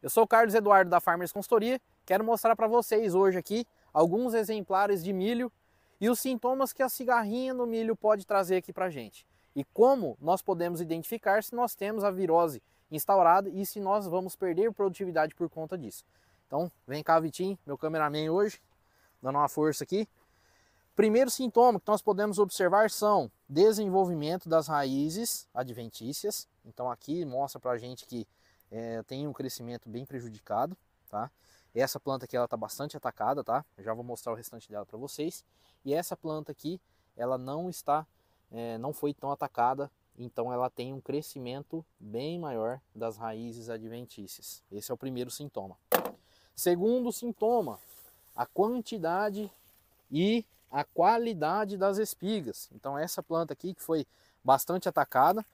Eu sou o Carlos Eduardo da Farmers Consultoria, quero mostrar para vocês hoje aqui alguns exemplares de milho e os sintomas que a cigarrinha no milho pode trazer aqui para gente e como nós podemos identificar se nós temos a virose instaurada e se nós vamos perder produtividade por conta disso. Então, vem cá, Vitinho, meu cameraman hoje, dando uma força aqui. Primeiro sintoma que nós podemos observar são desenvolvimento das raízes adventícias. Então, aqui mostra para gente que é, tem um crescimento bem prejudicado, tá? Essa planta aqui ela está bastante atacada, tá? Eu já vou mostrar o restante dela para vocês. E essa planta aqui, ela não está, é, não foi tão atacada, então ela tem um crescimento bem maior das raízes adventícias. Esse é o primeiro sintoma. Segundo sintoma, a quantidade e a qualidade das espigas. Então essa planta aqui que foi bastante atacada,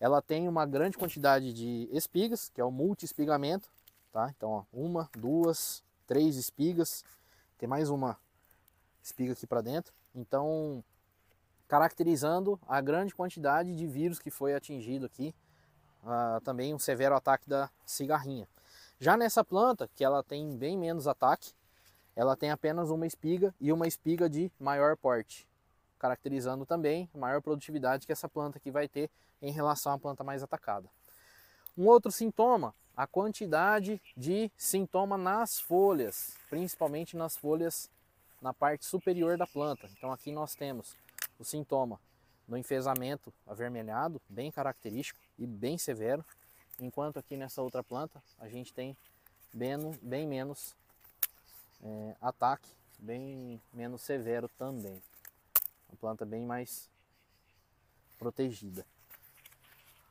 ela tem uma grande quantidade de espigas, que é o multi-espigamento, tá? Então, ó, uma, duas, três espigas. Tem mais uma espiga aqui para dentro. Então, caracterizando a grande quantidade de vírus que foi atingido aqui, uh, também um severo ataque da cigarrinha. Já nessa planta, que ela tem bem menos ataque, ela tem apenas uma espiga e uma espiga de maior porte caracterizando também a maior produtividade que essa planta aqui vai ter em relação à planta mais atacada. Um outro sintoma, a quantidade de sintoma nas folhas, principalmente nas folhas na parte superior da planta. Então aqui nós temos o sintoma do enfesamento avermelhado, bem característico e bem severo, enquanto aqui nessa outra planta a gente tem bem, bem menos é, ataque, bem menos severo também. Uma planta bem mais protegida.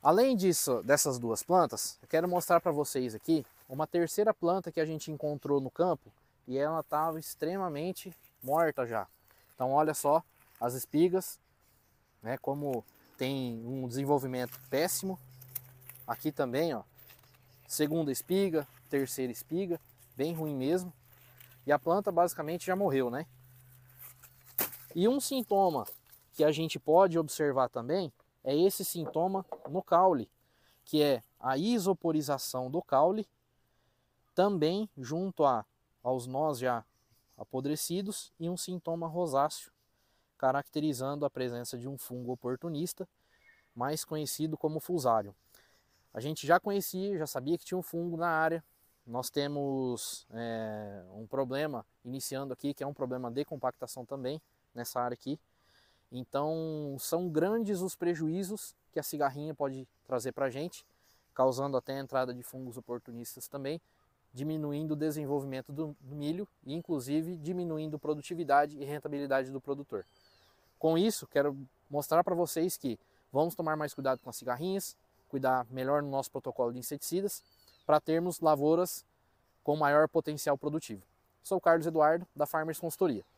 Além disso, dessas duas plantas, eu quero mostrar para vocês aqui uma terceira planta que a gente encontrou no campo e ela estava extremamente morta já. Então olha só as espigas, né, como tem um desenvolvimento péssimo. Aqui também, ó, segunda espiga, terceira espiga, bem ruim mesmo. E a planta basicamente já morreu, né? E um sintoma que a gente pode observar também é esse sintoma no caule, que é a isoporização do caule, também junto a, aos nós já apodrecidos e um sintoma rosáceo, caracterizando a presença de um fungo oportunista, mais conhecido como fusário. A gente já conhecia, já sabia que tinha um fungo na área. Nós temos é, um problema iniciando aqui, que é um problema de compactação também, nessa área aqui. Então são grandes os prejuízos que a cigarrinha pode trazer para a gente, causando até a entrada de fungos oportunistas também, diminuindo o desenvolvimento do milho e inclusive diminuindo produtividade e rentabilidade do produtor. Com isso, quero mostrar para vocês que vamos tomar mais cuidado com as cigarrinhas, cuidar melhor no nosso protocolo de inseticidas, para termos lavouras com maior potencial produtivo. Sou Carlos Eduardo, da Farmers Consultoria.